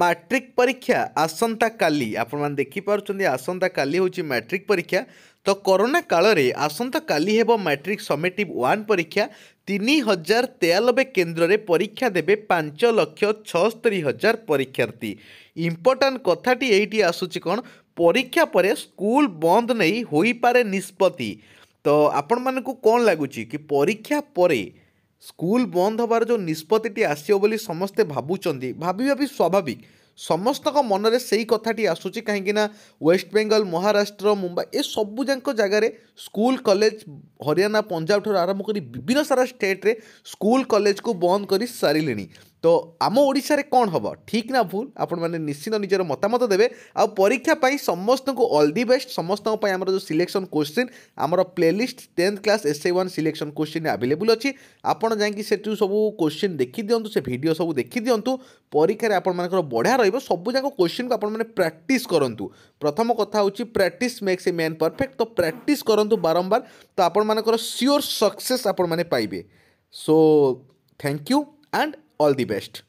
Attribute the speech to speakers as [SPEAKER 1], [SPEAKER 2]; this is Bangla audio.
[SPEAKER 1] ম্যাট্রিক পরীক্ষা আসন্তকালি আপনার দেখিপারছেন আসন্তকালি হচ্ছে ম্যাট্রিক পরীক্ষা তো করোনা কালরে আসন্তকালি হব ম্যাট্রিক সমেটিভ ওয়ান পরীক্ষা তিনি হাজার তেয়ানবে কেন্দ্রে পরীক্ষা দেবে পাঁচ লক্ষ ছস্তরি হাজার পরীক্ষার্থী ইম্পর্টাট কথাটি এইটি আসুচি কোণ পরীক্ষা পরে স্কুল বন্ধ নেই হইপারে নিষ্পতি তো আপনার কোণ লাগুচি কি পরীক্ষা পরে ସ୍କୁଲ ବନ୍ଦ ହେବାର ଯେଉଁ ନିଷ୍ପତ୍ତିଟି ଆସିବ ବୋଲି ସମସ୍ତେ ଭାବୁଛନ୍ତି ଭାବି ଭାବି ସ୍ୱାଭାବିକ ସମସ୍ତଙ୍କ ମନରେ ସେଇ କଥାଟି ଆସୁଛି କାହିଁକିନା ୱେଷ୍ଟବେଙ୍ଗଲ ମହାରାଷ୍ଟ୍ର ମୁମ୍ବାଇ ଏସବୁ ଯାକ ଜାଗାରେ ସ୍କୁଲ କଲେଜ ହରିୟାଣା ପଞ୍ଜାବଠାରୁ ଆରମ୍ଭ କରି ବିଭିନ୍ନ ସାରା ଷ୍ଟେଟରେ ସ୍କୁଲ କଲେଜକୁ ବନ୍ଦ କରି ସାରିଲେଣି তো ଆମ ଓଡ଼ିଶାରେ କ'ଣ ହେବ ଠିକ୍ ନା ଭୁଲ ଆପଣମାନେ ନିଶ୍ଚିତ ନିଜର ମତାମତ ଦେବେ ଆଉ ପରୀକ୍ଷା ପାଇଁ ସମସ୍ତଙ୍କୁ ଅଲ୍ ଦି ବେଷ୍ଟ ସମସ୍ତଙ୍କ ପାଇଁ ଆମର ଯେଉଁ ସିଲେକ୍ସନ୍ କୋଶ୍ଚିନ୍ ଆମର playlist tenth class S A one selection question available ଅଛି ଆପଣ ଯାଇକି ସେଠୁ ସବୁ କୋଶ୍ଚିନ୍ ଦେଖିଦିଅନ୍ତୁ ସେ ଭିଡ଼ିଓ ସବୁ ଦେଖିଦିଅନ୍ତୁ ପରୀକ୍ଷାରେ ଆପଣମାନଙ୍କର ବଢ଼ିଆ ରହିବ ସବୁଯାକ କୋଶ୍ଚିନ୍କୁ ଆପଣମାନେ ପ୍ରାକ୍ଟିସ୍ କରନ୍ତୁ ପ୍ରଥମ କଥା ହେଉଛି practice makes a man perfect ତ ପ୍ରାକ୍ଟିସ୍ କରନ୍ତୁ ବାରମ୍ବାର ତ ଆପଣମାନଙ୍କର ସିଓର୍ ସକ୍ସେସ୍ ଆପଣମାନେ ପାଇବେ so thank you and all the best.